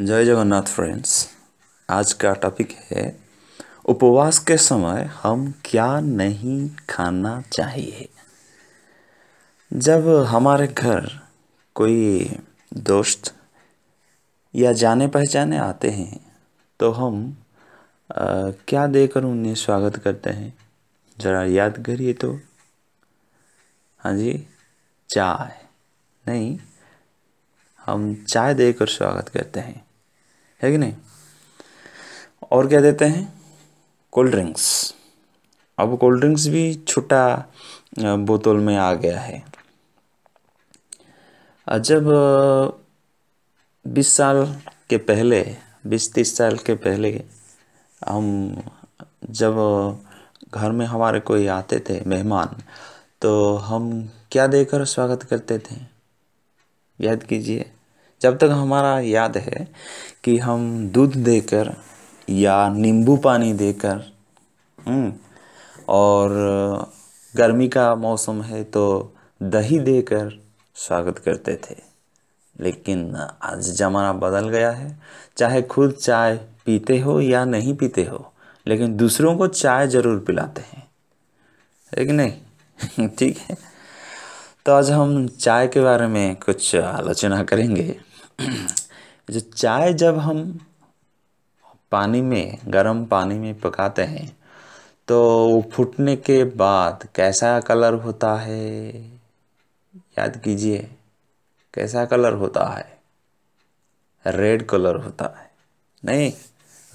जय जगन्नाथ फ्रेंड्स आज का टॉपिक है उपवास के समय हम क्या नहीं खाना चाहिए जब हमारे घर कोई दोस्त या जाने पहचाने आते हैं तो हम आ, क्या देकर उन्हें स्वागत करते हैं ज़रा याद करिए तो हाँ जी चाय नहीं हम चाय देकर स्वागत करते हैं है कि नहीं और क्या देते हैं कोल्ड ड्रिंक्स अब कोल्ड ड्रिंक्स भी छोटा बोतल में आ गया है जब बीस साल के पहले बीस तीस साल के पहले हम जब घर में हमारे कोई आते थे मेहमान तो हम क्या देकर स्वागत करते थे याद कीजिए जब तक हमारा याद है कि हम दूध देकर या नींबू पानी देकर हम्म, और गर्मी का मौसम है तो दही देकर स्वागत करते थे लेकिन आज ज़माना बदल गया है चाहे खुद चाय पीते हो या नहीं पीते हो लेकिन दूसरों को चाय ज़रूर पिलाते हैं एक नहीं ठीक है तो आज हम चाय के बारे में कुछ आलोचना करेंगे जो चाय जब हम पानी में गर्म पानी में पकाते हैं तो वो फूटने के बाद कैसा कलर होता है याद कीजिए कैसा कलर होता है रेड कलर होता है नहीं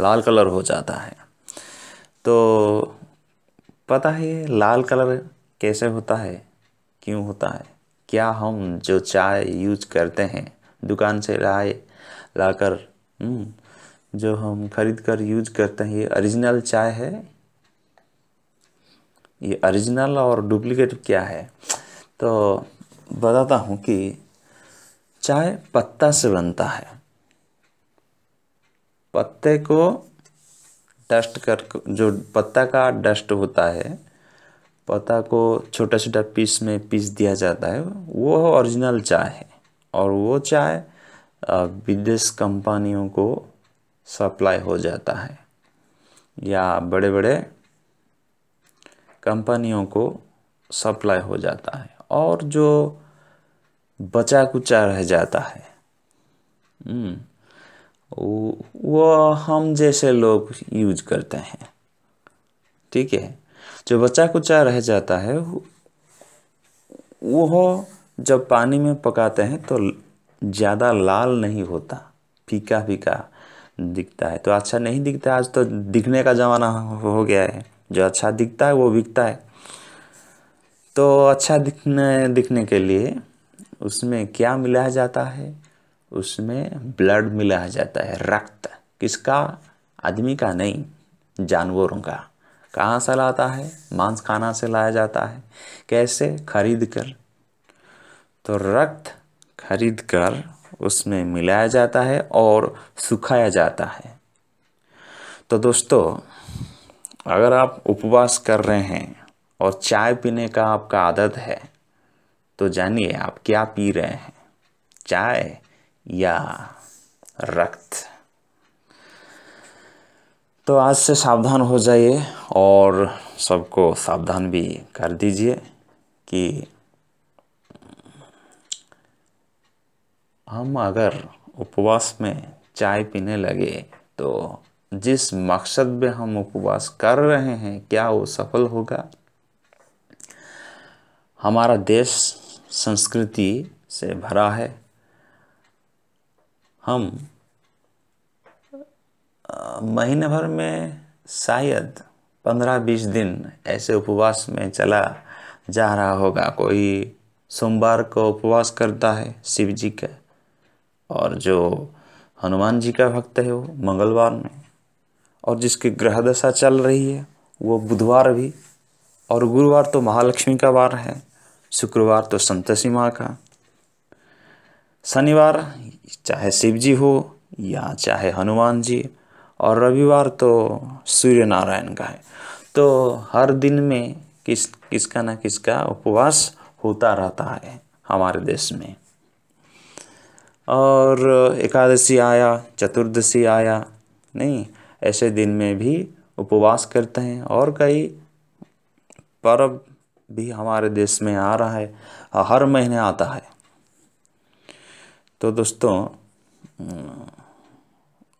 लाल कलर हो जाता है तो पता है लाल कलर कैसे होता है क्यों होता है क्या हम जो चाय यूज करते हैं दुकान से लाए लाकर हम्म, जो हम खरीद कर यूज करते हैं ये ओरिजिनल चाय है ये ओरिजिनल और डुप्लीकेट क्या है तो बताता हूँ कि चाय पत्ता से बनता है पत्ते को डस्ट कर जो पत्ता का डस्ट होता है पत्ता को छोटा छोटा पीस में पीस दिया जाता है वो ओरिजिनल चाय है और वो चाय विदेश कंपनियों को सप्लाई हो जाता है या बड़े बड़े कंपनियों को सप्लाई हो जाता है और जो बचा कुचा रह जाता है हम्म, वो हम जैसे लोग यूज करते हैं ठीक है जो बचा कुचा रह जाता है वो जब पानी में पकाते हैं तो ज़्यादा लाल नहीं होता फीका फीका दिखता है तो अच्छा नहीं दिखता आज तो दिखने का ज़माना हो गया है जो अच्छा दिखता है वो बिकता है तो अच्छा दिखने दिखने के लिए उसमें क्या मिलाया जाता है उसमें ब्लड मिलाया जाता है रक्त किसका आदमी का नहीं जानवरों का कहाँ से लाता है मांस खाना से लाया जाता है कैसे खरीद कर तो रक्त खरीद कर उसमें मिलाया जाता है और सुखाया जाता है तो दोस्तों अगर आप उपवास कर रहे हैं और चाय पीने का आपका आदत है तो जानिए आप क्या पी रहे हैं चाय या रक्त तो आज से सावधान हो जाइए और सबको सावधान भी कर दीजिए कि हम अगर उपवास में चाय पीने लगे तो जिस मकसद में हम उपवास कर रहे हैं क्या वो सफल होगा हमारा देश संस्कृति से भरा है हम महीने भर में शायद पंद्रह बीस दिन ऐसे उपवास में चला जा रहा होगा कोई सोमवार को उपवास करता है शिव जी का और जो हनुमान जी का भक्त है वो मंगलवार में और जिसकी ग्रह दशा चल रही है वो बुधवार भी और गुरुवार तो महालक्ष्मी का वार है शुक्रवार तो संतोषी माँ का शनिवार चाहे शिव जी हो या चाहे हनुमान जी और रविवार तो सूर्य नारायण का है तो हर दिन में किस किसका ना किसका उपवास होता रहता है हमारे देश में और एकादशी आया चतुर्दशी आया नहीं ऐसे दिन में भी उपवास करते हैं और कई पर्व भी हमारे देश में आ रहा है हर महीने आता है तो दोस्तों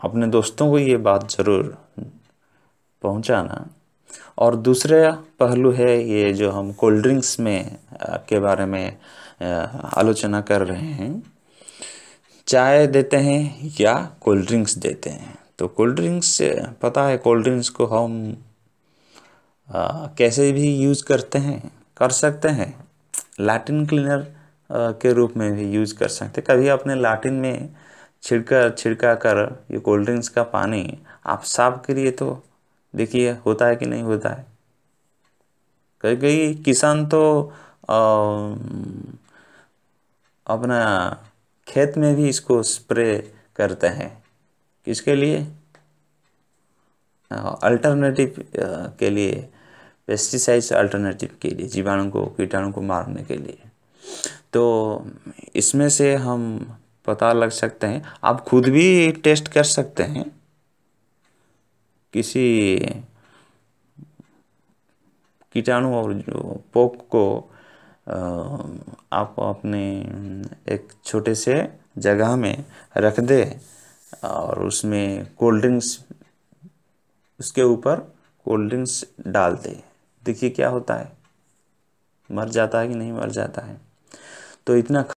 अपने दोस्तों को ये बात ज़रूर पहुंचाना और दूसरा पहलू है ये जो हम कोल्ड ड्रिंक्स में के बारे में आलोचना कर रहे हैं चाय देते हैं या कोल्ड ड्रिंक्स देते हैं तो कोल्ड ड्रिंक्स पता है कोल्ड ड्रिंक्स को हम आ, कैसे भी यूज़ करते हैं कर सकते हैं लैटिन क्लीनर के रूप में भी यूज़ कर सकते हैं कभी अपने लैटिन में छिड़का छिड़का कर ये कोल्ड ड्रिंक्स का पानी आप साफ करिए तो देखिए होता है कि नहीं होता है कई कई किसान तो आ, अपना खेत में भी इसको स्प्रे करते हैं किसके लिए हाँ, अल्टरनेटिव के लिए पेस्टिसाइड्स अल्टरनेटिव के लिए जीवाणु को कीटाणु को मारने के लिए तो इसमें से हम पता लग सकते हैं आप खुद भी टेस्ट कर सकते हैं किसी कीटाणु और जो पोक को आप अपने एक छोटे से जगह में रख दे और उसमें कोल्ड ड्रिंक्स उसके ऊपर कोल्ड ड्रिंक्स डाल दे देखिए क्या होता है मर जाता है कि नहीं मर जाता है तो इतना